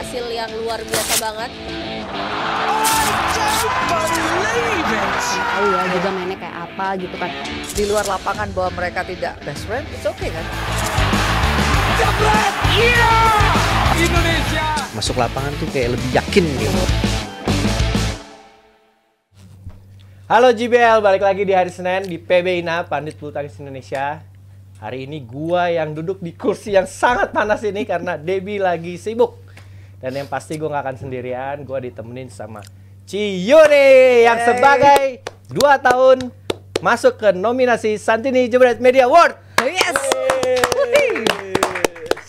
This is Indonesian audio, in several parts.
hasil yang luar biasa banget. Tahu oh, ya juga mainnya kayak apa gitu kan. Di luar lapangan bahwa mereka tidak best friend, it's okay kan. Indonesia. Masuk lapangan tuh kayak lebih yakin gitu. Halo JBL, balik lagi di hari Senin di Ina, Pandit Bulu Tangkis Indonesia. Hari ini gua yang duduk di kursi yang sangat panas ini karena Debbie lagi sibuk dan yang pasti gue nggak akan sendirian, gue ditemenin sama Ciyone yang sebagai dua tahun masuk ke nominasi Santini Jebret Media Award. Yes.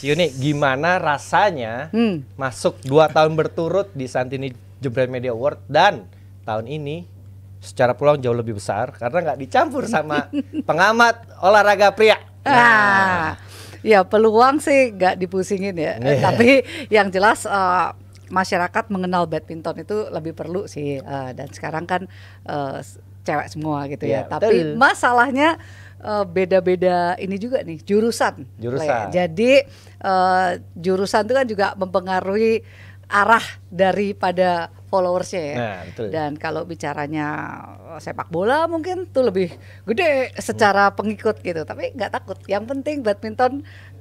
nih, gimana rasanya hmm. masuk dua tahun berturut di Santini Jebret Media Award dan tahun ini secara pulang jauh lebih besar karena nggak dicampur sama pengamat olahraga pria. Ah. Nah, ah ya peluang sih nggak dipusingin ya. Yeah. Tapi yang jelas uh, masyarakat mengenal badminton itu lebih perlu sih. Uh, dan sekarang kan uh, cewek semua gitu yeah, ya. Iya, Tapi betul. masalahnya beda-beda uh, ini juga nih jurusan. Jurusan. play. Jadi uh, jurusan itu kan juga mempengaruhi arah daripada followersnya ya. Nah, betul. Dan kalau bicaranya sepak bola mungkin tuh lebih gede secara pengikut gitu. Tapi nggak takut. Yang penting badminton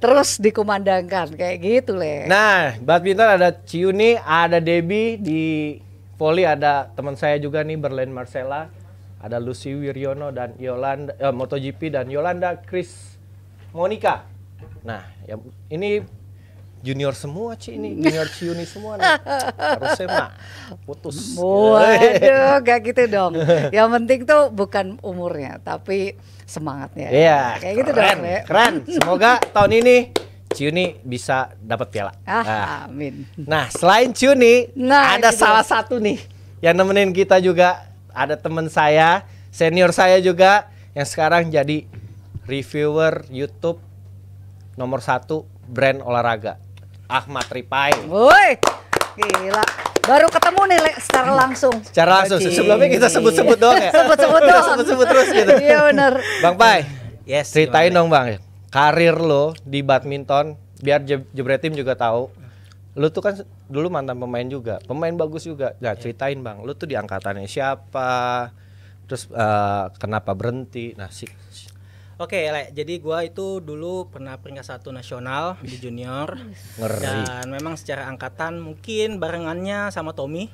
terus dikumandangkan kayak gitu leh. Nah, badminton ada Ciuni, ada Debi di volley ada teman saya juga nih Berlin Marcella, ada Lucy Wiryono dan Yolanda eh, MotoGP dan Yolanda Chris Monica. Nah, yang ini junior semua Ci ini, junior ini semua nih. Harusnya mah putus. Waduh, gak gitu dong. Yang penting tuh bukan umurnya, tapi semangatnya. Iya, yeah, kayak gitu keren, gitu dong. Ya. Keren. Semoga tahun ini Ciuni bisa dapat piala. Ah, nah. amin. Nah, selain Ciuni, nah, ada salah satu nih yang nemenin kita juga. Ada teman saya, senior saya juga yang sekarang jadi reviewer YouTube nomor satu brand olahraga. Ahmad Ripai. Woi, gila. Baru ketemu nih secara langsung. Secara langsung. Okay. Sebelumnya kita sebut-sebut dong ya. sebut-sebut dong. sebut-sebut terus gitu. Iya benar. Bang Pai, yes, ceritain dong Bang. Karir lo di badminton biar je tim juga tahu. Lo tuh kan dulu mantan pemain juga, pemain bagus juga. Nah, iya. ceritain Bang, lo tuh di angkatannya siapa? Terus uh, kenapa berhenti? Nah, si Oke, okay, Le. Jadi gue itu dulu pernah peringkat satu nasional di junior. Ngeri. Dan memang secara angkatan mungkin barengannya sama Tommy.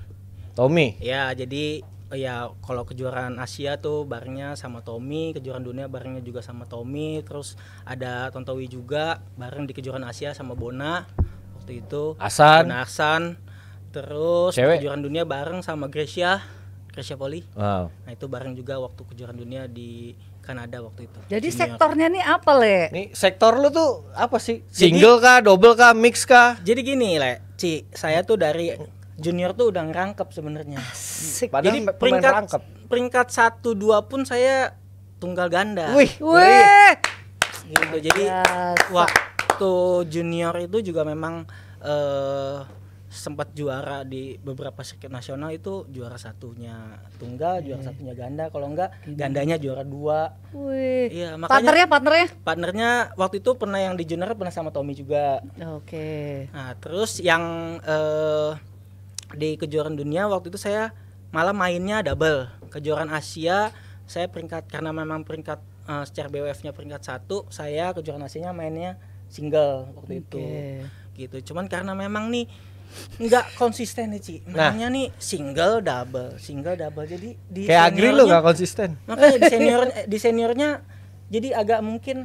Tommy. Ya, jadi ya kalau kejuaraan Asia tuh barengnya sama Tommy, kejuaraan dunia barengnya juga sama Tommy, terus ada Tontowi juga bareng di kejuaraan Asia sama Bona waktu itu. Asan. Bona Asan. Terus kejuaraan dunia bareng sama Gracia Resya Poli. Wow. Nah itu bareng juga waktu kejuaraan dunia di Kanada waktu itu. Jadi Junior. sektornya nih apa le? Nih sektor lu tuh apa sih? Single jadi, kah, double kah, mix kah? Jadi gini le, Ci, saya tuh dari junior tuh udah ngerangkep sebenarnya. Jadi peringkat rangkep. peringkat satu dua pun saya tunggal ganda. Wih, wih. Gitu. Jadi Biasa. waktu junior itu juga memang uh, sempat juara di beberapa sirkuit nasional itu juara satunya tunggal, juara satunya ganda. Kalau enggak gandanya juara dua. Wih. Iya, makanya partnernya partnernya partnernya waktu itu pernah yang di junior pernah sama Tommy juga. Oke. Okay. Nah, terus yang eh, di kejuaraan dunia waktu itu saya malah mainnya double. Kejuaraan Asia saya peringkat karena memang peringkat eh, secara BWF-nya peringkat satu, saya kejuaraan Asia-nya mainnya single waktu okay. itu. Gitu. Cuman karena memang nih nggak konsisten nih Ci. Makanya nah. nih single double, single double. Jadi di Kayak agri lo nggak konsisten. Makanya di senior eh, di seniornya jadi agak mungkin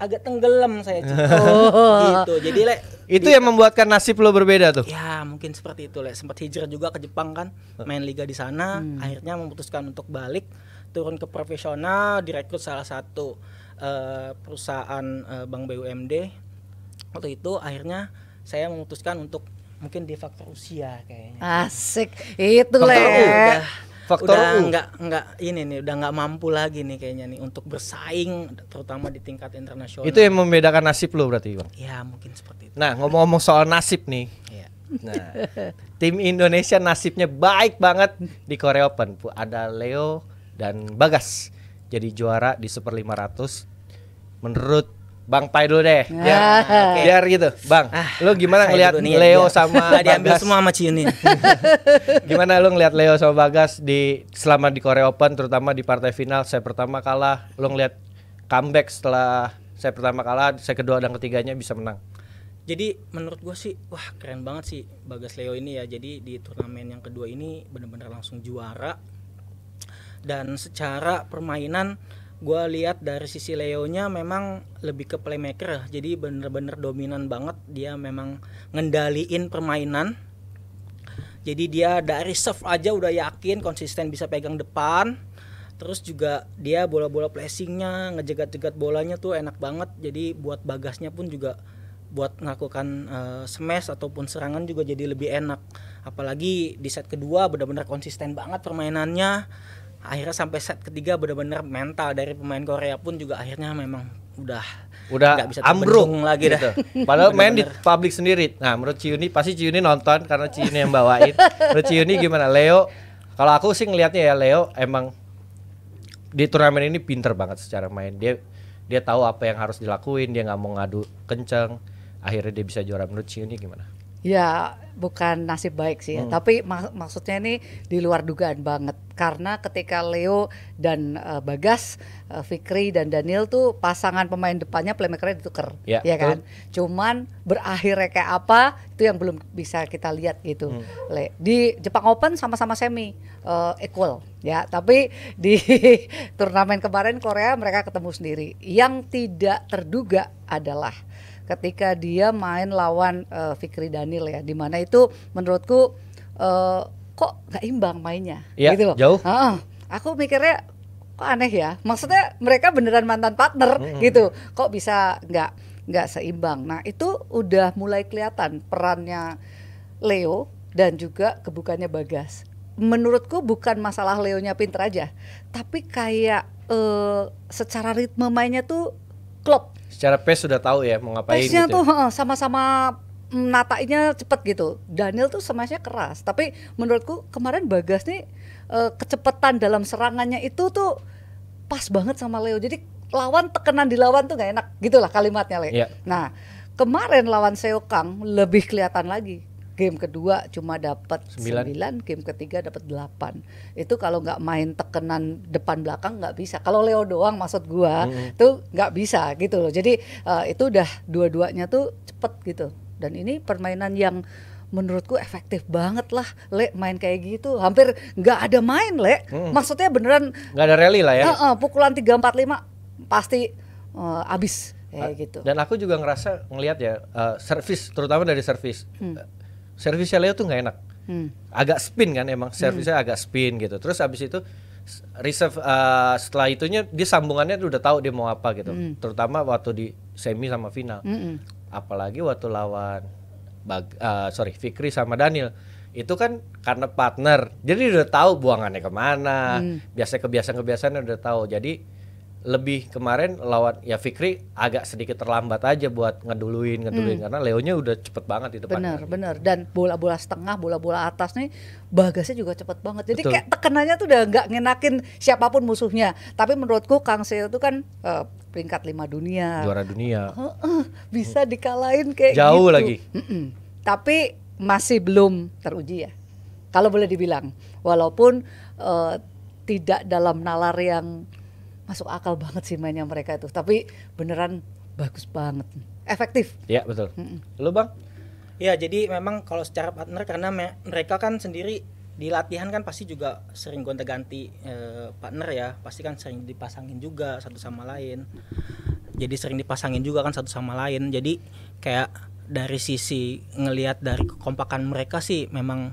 agak tenggelam saya Ci. Oh. gitu. Jadi le itu di, yang membuatkan nasib lo berbeda tuh. Ya, mungkin seperti itu le. Sempat hijrah juga ke Jepang kan, main liga di sana, hmm. akhirnya memutuskan untuk balik turun ke profesional, direkrut salah satu uh, perusahaan uh, Bank BUMD. Waktu itu akhirnya saya memutuskan untuk mungkin di faktor usia kayaknya asik itu lah faktor udah nggak nggak ini nih udah nggak mampu lagi nih kayaknya nih untuk bersaing terutama di tingkat internasional itu yang membedakan nasib lo berarti bang ya mungkin seperti itu nah ngomong-ngomong soal nasib nih ya. nah tim Indonesia nasibnya baik banget di Korea Open ada Leo dan Bagas jadi juara di Super 500 menurut Bang Pai dulu deh. Ya. Biar, okay. biar gitu. Bang, ah, lu gimana ngelihat ya, Leo ya. sama Bagas? diambil semua sama Cini. gimana lu ngelihat Leo sama Bagas di selama di Korea Open terutama di partai final saya pertama kalah, lu ngelihat comeback setelah saya pertama kalah, saya kedua dan ketiganya bisa menang. Jadi menurut gue sih, wah keren banget sih Bagas Leo ini ya. Jadi di turnamen yang kedua ini benar-benar langsung juara dan secara permainan gue lihat dari sisi Leonya memang lebih ke playmaker ya. jadi bener-bener dominan banget dia memang ngendaliin permainan jadi dia dari serve aja udah yakin konsisten bisa pegang depan terus juga dia bola-bola placingnya ngejegat-jegat bolanya tuh enak banget jadi buat bagasnya pun juga buat melakukan uh, smash ataupun serangan juga jadi lebih enak apalagi di set kedua benar-benar konsisten banget permainannya akhirnya sampai set ketiga benar-benar mental dari pemain Korea pun juga akhirnya memang udah udah nggak bisa ambruk lagi gitu. dah. Padahal main di publik sendiri. Nah, menurut Ciuni pasti Ciuni nonton karena Ciuni yang bawain. menurut Ciuni gimana? Leo kalau aku sih ngelihatnya ya Leo emang di turnamen ini pinter banget secara main. Dia dia tahu apa yang harus dilakuin, dia nggak mau ngadu kenceng. Akhirnya dia bisa juara menurut Ciuni gimana? Ya bukan nasib baik sih ya. hmm. tapi mak maksudnya ini di luar dugaan banget karena ketika Leo dan uh, Bagas, uh, Fikri dan Daniel tuh pasangan pemain depannya playmaker ditukar, ya, ya kan? Betul. Cuman berakhirnya kayak apa itu yang belum bisa kita lihat gitu. Hmm. Di Jepang Open sama-sama semi uh, equal ya, tapi di turnamen kemarin Korea mereka ketemu sendiri. Yang tidak terduga adalah ketika dia main lawan uh, Fikri Danil ya, dimana itu menurutku uh, kok nggak imbang mainnya, ya, gitu loh. Jauh. Uh, aku mikirnya kok aneh ya, maksudnya mereka beneran mantan partner hmm. gitu, kok bisa nggak nggak seimbang. Nah itu udah mulai kelihatan perannya Leo dan juga kebukannya Bagas menurutku bukan masalah Leonya pinter aja, tapi kayak uh, secara ritme mainnya tuh klop secara pace sudah tahu ya mau ngapain pace-nya gitu. Ya? tuh sama-sama mm, natainya cepet gitu. Daniel tuh semasnya keras, tapi menurutku kemarin Bagas nih eh, kecepatan dalam serangannya itu tuh pas banget sama Leo. Jadi lawan tekanan di lawan tuh nggak enak gitulah kalimatnya Leo. Yeah. Nah kemarin lawan Seokang lebih kelihatan lagi game kedua cuma dapat 9. game ketiga dapat 8. Itu kalau nggak main tekenan depan belakang nggak bisa. Kalau Leo doang maksud gua hmm. tuh nggak bisa gitu loh. Jadi uh, itu udah dua-duanya tuh cepet gitu. Dan ini permainan yang menurutku efektif banget lah le main kayak gitu hampir nggak ada main le hmm. maksudnya beneran nggak ada rally lah ya uh, uh, pukulan tiga empat lima pasti uh, eh, abis kayak ah, gitu dan aku juga ngerasa ngelihat ya uh, service terutama dari service. hmm servisnya Leo tuh nggak enak hmm. agak spin kan emang hmm. servisnya hmm. agak spin gitu terus abis itu reserve uh, setelah itunya dia sambungannya udah tahu dia mau apa gitu hmm. terutama waktu di semi sama final hmm. apalagi waktu lawan bag, uh, sorry Fikri sama Daniel itu kan karena partner jadi udah tahu buangannya kemana hmm. biasa kebiasaan kebiasaan udah tahu jadi lebih kemarin lawan ya Fikri agak sedikit terlambat aja buat ngeduluin ngeduluin hmm. karena Leonya udah cepet banget di depan. Bener kan. bener dan bola-bola setengah bola-bola atas nih bagasnya juga cepet banget jadi Betul. kayak tekenannya tuh udah nggak ngenakin siapapun musuhnya tapi menurutku Kang Seo tuh kan uh, peringkat lima dunia juara dunia bisa dikalahin kayak jauh gitu. lagi mm -mm. tapi masih belum teruji ya kalau boleh dibilang walaupun uh, tidak dalam nalar yang masuk akal banget sih mainnya mereka itu. Tapi beneran bagus banget, efektif. ya betul. Mm -mm. Lu bang? Ya jadi memang kalau secara partner karena me mereka kan sendiri di latihan kan pasti juga sering gonta-ganti eh, partner ya, pasti kan sering dipasangin juga satu sama lain. Jadi sering dipasangin juga kan satu sama lain. Jadi kayak dari sisi ngelihat dari kekompakan mereka sih memang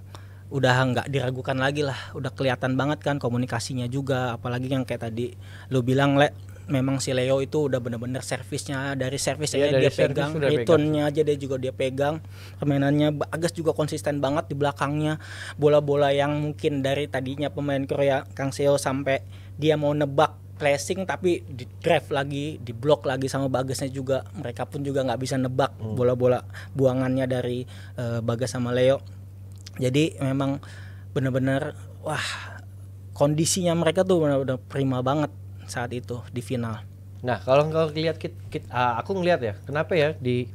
udah nggak diragukan lagi lah udah kelihatan banget kan komunikasinya juga apalagi yang kayak tadi lu bilang le memang si Leo itu udah bener-bener servisnya dari servisnya dia pegang returnnya aja dia juga dia pegang permainannya agus juga konsisten banget di belakangnya bola-bola yang mungkin dari tadinya pemain Korea Kang Seo sampai dia mau nebak pressing tapi di drive lagi, di blok lagi sama Bagasnya juga. Mereka pun juga nggak bisa nebak hmm. bola-bola buangannya dari uh, eh, Bagas sama Leo jadi memang benar-benar wah kondisinya mereka tuh benar-benar prima banget saat itu di final nah kalau kalau lihat uh, aku ngelihat ya kenapa ya di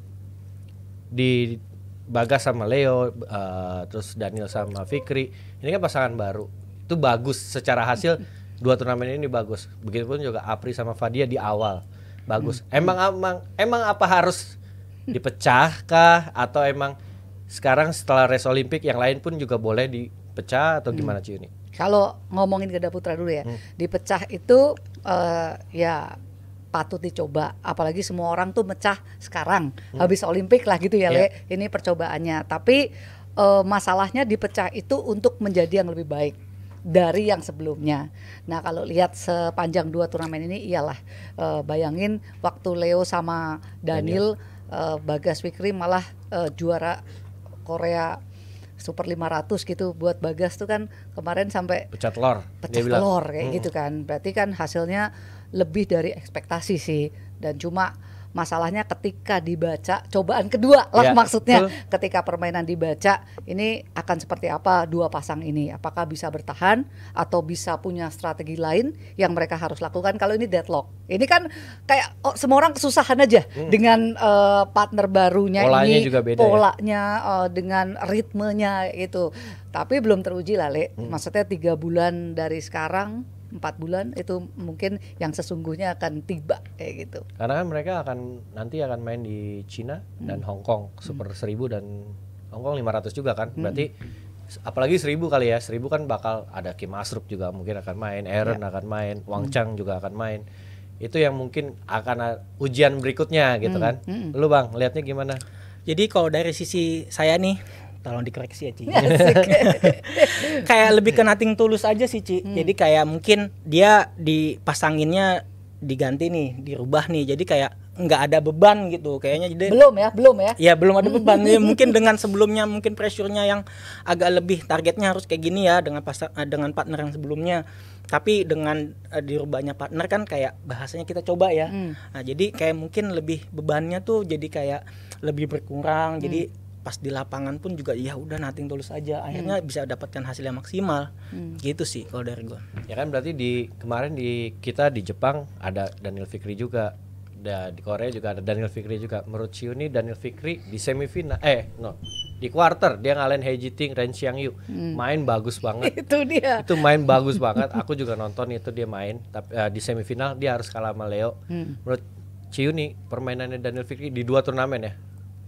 di Bagas sama Leo uh, terus Daniel sama Fikri ini kan pasangan baru itu bagus secara hasil dua turnamen ini bagus begitupun juga Apri sama Fadia di awal bagus hmm. emang emang emang apa harus dipecahkah atau emang sekarang setelah race Olimpik yang lain pun juga boleh dipecah atau hmm. gimana hmm. Ciuni? Kalau ngomongin Ganda Putra dulu ya, hmm. dipecah itu uh, ya patut dicoba apalagi semua orang tuh mecah sekarang hmm. habis olimpik lah gitu ya yeah. Le ya. ini percobaannya tapi uh, masalahnya dipecah itu untuk menjadi yang lebih baik dari yang sebelumnya. Nah kalau lihat sepanjang dua turnamen ini iyalah uh, bayangin waktu Leo sama Daniel, Daniel. Uh, Bagas Wikri malah uh, juara Korea Super 500 gitu buat Bagas tuh kan kemarin sampai pecah telur. Pecah telur kayak hmm. gitu kan. Berarti kan hasilnya lebih dari ekspektasi sih dan cuma Masalahnya ketika dibaca cobaan kedua lah ya, maksudnya Betul. ketika permainan dibaca ini akan seperti apa dua pasang ini? Apakah bisa bertahan atau bisa punya strategi lain yang mereka harus lakukan kalau ini deadlock? Ini kan kayak oh, semua orang kesusahan aja hmm. dengan uh, partner barunya polanya ini juga beda ya? polanya ya? uh, dengan ritmenya itu. Tapi belum teruji lah, Le. Hmm. Maksudnya tiga bulan dari sekarang empat bulan itu mungkin yang sesungguhnya akan tiba kayak gitu. Karena kan mereka akan nanti akan main di Cina hmm. dan Hong Kong super hmm. seribu dan Hong Kong lima ratus juga kan. Hmm. Berarti hmm. apalagi seribu kali ya seribu kan bakal ada Kim Asrup juga mungkin akan main, Aaron ya. akan main, Wang hmm. Chang juga akan main. Itu yang mungkin akan ujian berikutnya gitu hmm. kan. Hmm. Lu bang liatnya gimana? Jadi kalau dari sisi saya nih tolong dikoreksi ya Ci. kayak lebih ke nating tulus aja sih Ci. Hmm. Jadi kayak mungkin dia dipasanginnya diganti nih, dirubah nih. Jadi kayak nggak ada beban gitu kayaknya jadi belum ya belum ya ya belum ada beban ya mungkin dengan sebelumnya mungkin pressure yang agak lebih targetnya harus kayak gini ya dengan pas eh, dengan partner yang sebelumnya tapi dengan uh, dirubahnya partner kan kayak bahasanya kita coba ya hmm. nah, jadi kayak mungkin lebih bebannya tuh jadi kayak lebih berkurang hmm. jadi pas di lapangan pun juga ya udah nating tulus aja akhirnya hmm. bisa dapatkan hasil yang maksimal hmm. gitu sih kalau dari gua ya kan berarti di kemarin di kita di Jepang ada Daniel Fikri juga da, di Korea juga ada Daniel Fikri juga menurut Ciu ini Daniel Fikri di semifinal eh no di quarter dia ngalahin Hei Ting Ren Xiang Yu hmm. main bagus banget itu dia itu main bagus banget aku juga nonton itu dia main tapi uh, eh, di semifinal dia harus kalah sama Leo hmm. menurut Ciu nih permainannya Daniel Fikri di dua turnamen ya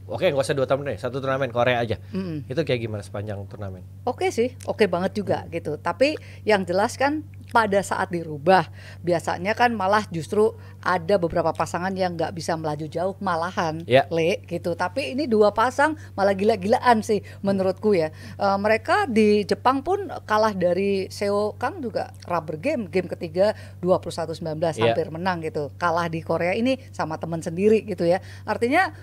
oke okay, nggak usah dua tahun deh, satu turnamen Korea aja mm-hmm. itu kayak gimana sepanjang turnamen oke okay sih oke okay banget juga mm. gitu tapi yang jelas kan pada saat dirubah biasanya kan malah justru ada beberapa pasangan yang nggak bisa melaju jauh malahan yeah. le gitu tapi ini dua pasang malah gila-gilaan sih menurutku ya Uh, mereka di Jepang pun kalah dari Seo Kang juga rubber game game ketiga 21-19 yeah. hampir menang gitu kalah di Korea ini sama teman sendiri gitu ya artinya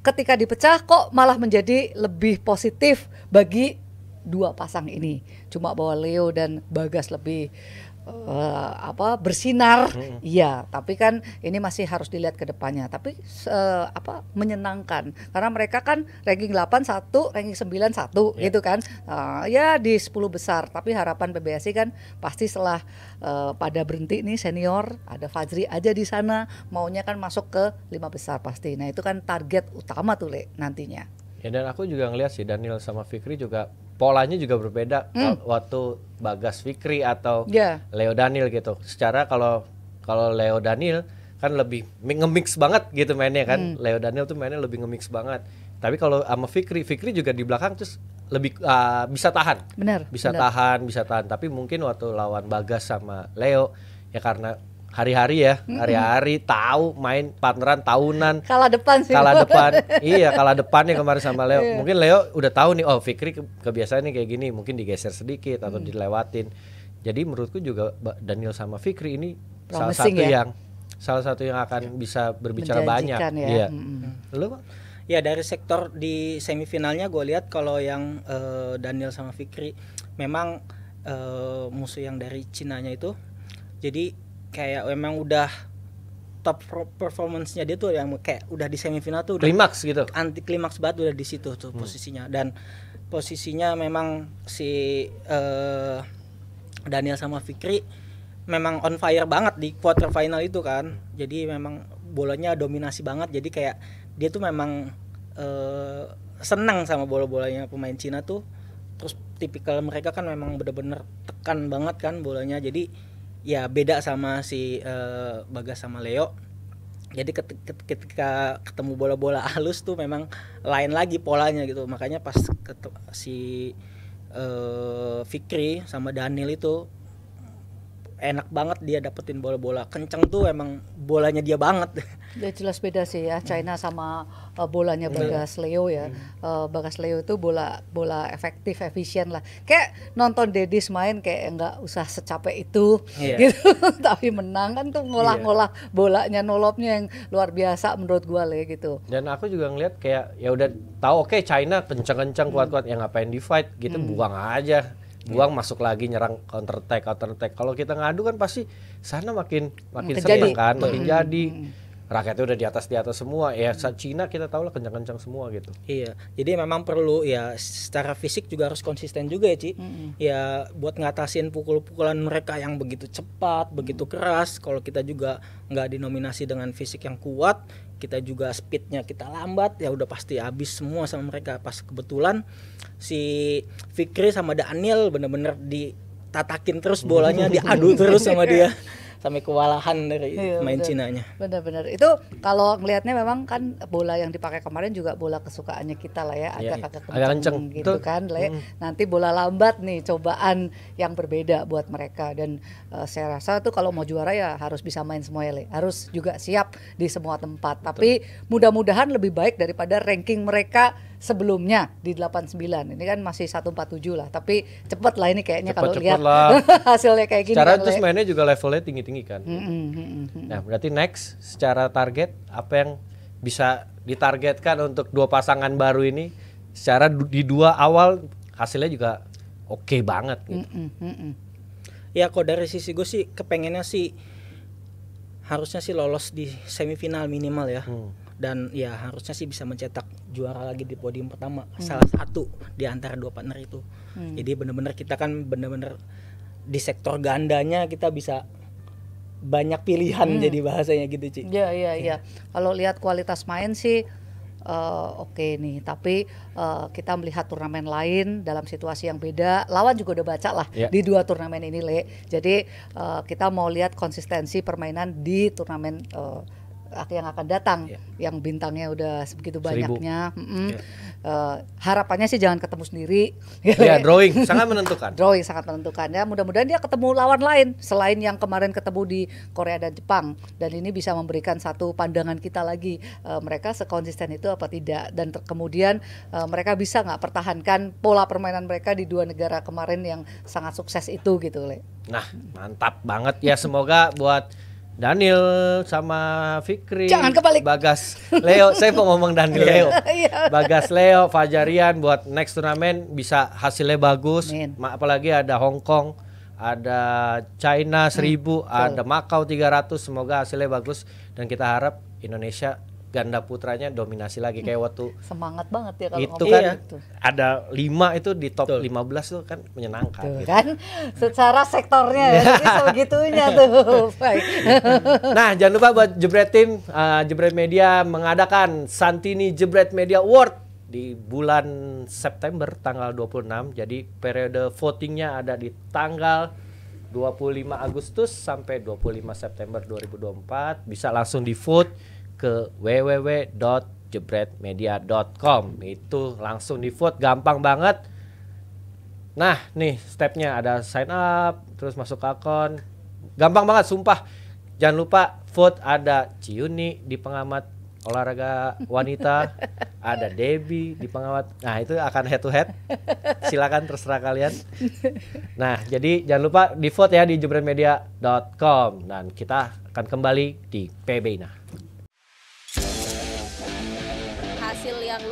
ketika dipecah kok malah menjadi lebih positif bagi dua pasang ini. Cuma bawa Leo dan Bagas lebih uh, apa bersinar hmm. ya tapi kan ini masih harus dilihat ke depannya tapi uh, apa menyenangkan karena mereka kan ranking 8 satu ranking 9 satu yeah. gitu kan uh, ya di 10 besar tapi harapan PBSI kan pasti setelah uh, pada berhenti nih senior ada Fajri aja di sana maunya kan masuk ke lima besar pasti nah itu kan target utama tuh Le nantinya Ya dan aku juga ngeliat sih Daniel sama Fikri juga polanya juga berbeda hmm. waktu Bagas Fikri atau yeah. Leo Daniel gitu. Secara kalau kalau Leo Daniel kan lebih nge-mix banget gitu mainnya kan. Hmm. Leo Daniel tuh mainnya lebih nge-mix banget. Tapi kalau sama Fikri, Fikri juga di belakang terus lebih uh, bisa tahan. Benar. Bisa bener. tahan, bisa tahan. Tapi mungkin waktu lawan Bagas sama Leo ya karena hari-hari ya, hari-hari tahu main partneran tahunan. Kala depan sih. Kala depan. iya, kala ya kemarin sama Leo. Iya. Mungkin Leo udah tahu nih, oh Fikri kebiasaan nih kayak gini, mungkin digeser sedikit atau hmm. dilewatin. Jadi menurutku juga Daniel sama Fikri ini Promising salah satu ya? yang salah satu yang akan bisa berbicara banyak. Ya. Iya. Hmm. Lu Ya dari sektor di semifinalnya gue lihat kalau yang uh, Daniel sama Fikri memang uh, musuh yang dari Cinanya itu. Jadi kayak memang udah top performance-nya dia tuh yang kayak udah di semifinal tuh udah klimaks gitu. Anti klimaks banget udah di situ tuh hmm. posisinya dan posisinya memang si uh, Daniel sama Fikri memang on fire banget di quarter final itu kan. Jadi memang bolanya dominasi banget jadi kayak dia tuh memang uh, senang sama bola-bolanya pemain Cina tuh. Terus tipikal mereka kan memang bener-bener tekan banget kan bolanya. Jadi ya beda sama si uh, Bagas sama Leo jadi ketika ketemu bola-bola halus tuh memang lain lagi polanya gitu makanya pas si uh, Fikri sama Daniel itu enak banget dia dapetin bola-bola kenceng tuh emang bolanya dia banget Ya, jelas beda sih ya China sama uh, bolanya iya. Bagas Leo ya. Iya. Uh, Bagas Leo itu bola bola efektif efisien lah. Kayak nonton Dedis main kayak nggak usah secapek itu yeah. gitu. Tapi menang kan tuh ngolah-ngolah iya. bolanya nolopnya yang luar biasa menurut gua Le gitu. Dan aku juga ngeliat kayak ya udah tahu oke okay, China kenceng-kenceng hmm. kuat-kuat hmm. ya ngapain di fight gitu hmm. buang aja buang masuk lagi nyerang counter attack counter attack kalau kita ngadu kan pasti sana makin makin, makin sering kan makin hmm. jadi hmm rakyatnya udah di atas di atas semua ya hmm. Cina kita tahu lah kencang-kencang semua gitu iya jadi memang perlu ya secara fisik juga harus konsisten juga ya Ci mm -hmm. ya buat ngatasin pukul-pukulan mereka yang begitu cepat begitu hmm. keras kalau kita juga nggak dinominasi dengan fisik yang kuat kita juga speednya kita lambat ya udah pasti habis semua sama mereka pas kebetulan si Fikri sama Daniel bener-bener ditatakin terus bolanya diadu terus sama dia sampai kewalahan dari iya, main bener. Cinanya. Benar-benar. Itu kalau ngelihatnya memang kan bola yang dipakai kemarin juga bola kesukaannya kita lah ya, iya, agak iya, kenceng agak kenceng gitu Tuh. kan. Lah ya. hmm. Nanti bola lambat nih cobaan yang berbeda buat mereka dan uh, saya rasa tuh kalau mau juara ya harus bisa main semua ya, Le. harus juga siap di semua tempat. Betul. Tapi mudah-mudahan lebih baik daripada ranking mereka sebelumnya di 89 ini kan masih 147 lah tapi cepet lah ini kayaknya kalau lihat hasilnya kayak gini Cara terus mainnya juga levelnya tinggi-tinggi kan mm -hmm, nah berarti next secara target apa yang bisa ditargetkan untuk dua pasangan baru ini secara di dua awal hasilnya juga oke okay banget gitu mm -hmm. ya kok dari sisi gue sih kepengennya sih harusnya sih lolos di semifinal minimal ya hmm dan ya harusnya sih bisa mencetak juara lagi di podium pertama hmm. salah satu di antara dua partner itu hmm. jadi benar-benar kita kan benar-benar di sektor gandanya kita bisa banyak pilihan hmm. jadi bahasanya gitu Ci. Ya, ya, iya iya iya. Kalau lihat kualitas main sih uh, oke okay nih, tapi uh, kita melihat turnamen lain dalam situasi yang beda. Lawan juga udah baca lah yeah. di dua turnamen ini, Le. Jadi uh, kita mau lihat konsistensi permainan di turnamen uh, yang akan datang yeah. yang bintangnya udah sebegitu banyaknya mm -hmm. Iya. Yeah. Uh, harapannya sih jangan ketemu sendiri ya yeah, drawing sangat menentukan drawing sangat menentukan ya mudah-mudahan dia ketemu lawan lain selain yang kemarin ketemu di Korea dan Jepang dan ini bisa memberikan satu pandangan kita lagi uh, mereka sekonsisten itu apa tidak dan kemudian uh, mereka bisa nggak pertahankan pola permainan mereka di dua negara kemarin yang sangat sukses itu gitu le nah mantap banget ya semoga buat Daniel sama Fikri. Jangan kebalik. Bagas Leo, saya mau ngomong Daniel Leo. Iya. Bagas Leo, Fajarian buat next turnamen bisa hasilnya bagus. Apalagi ada Hong Kong, ada China 1000, hmm, ada Makau 300. Semoga hasilnya bagus dan kita harap Indonesia ganda putranya dominasi lagi kayak hmm. waktu semangat banget ya kalau itu kan iya. ada lima itu di top lima belas tuh kan menyenangkan tuh, gitu. kan secara sektornya ya segitunya tuh nah jangan lupa buat Jebret Tim uh, Jebret Media mengadakan Santini Jebret Media Award di bulan September tanggal 26 jadi periode votingnya ada di tanggal 25 Agustus sampai 25 September 2024 bisa langsung di vote ke www.jebretmedia.com itu langsung di vote gampang banget nah nih stepnya ada sign up terus masuk akun gampang banget sumpah jangan lupa vote ada Ciuni di pengamat olahraga wanita ada Debbie di pengamat nah itu akan head to head silakan terserah kalian nah jadi jangan lupa di vote ya di jebretmedia.com dan kita akan kembali di PB nah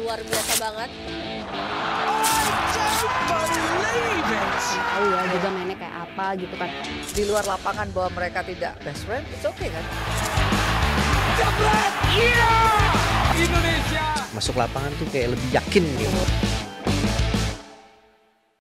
luar biasa banget. Tahu ya juga mainnya kayak apa gitu kan. Di luar lapangan bahwa mereka tidak best friend, it's okay kan? Jablet, yeah! Indonesia! Masuk lapangan tuh kayak lebih yakin gitu.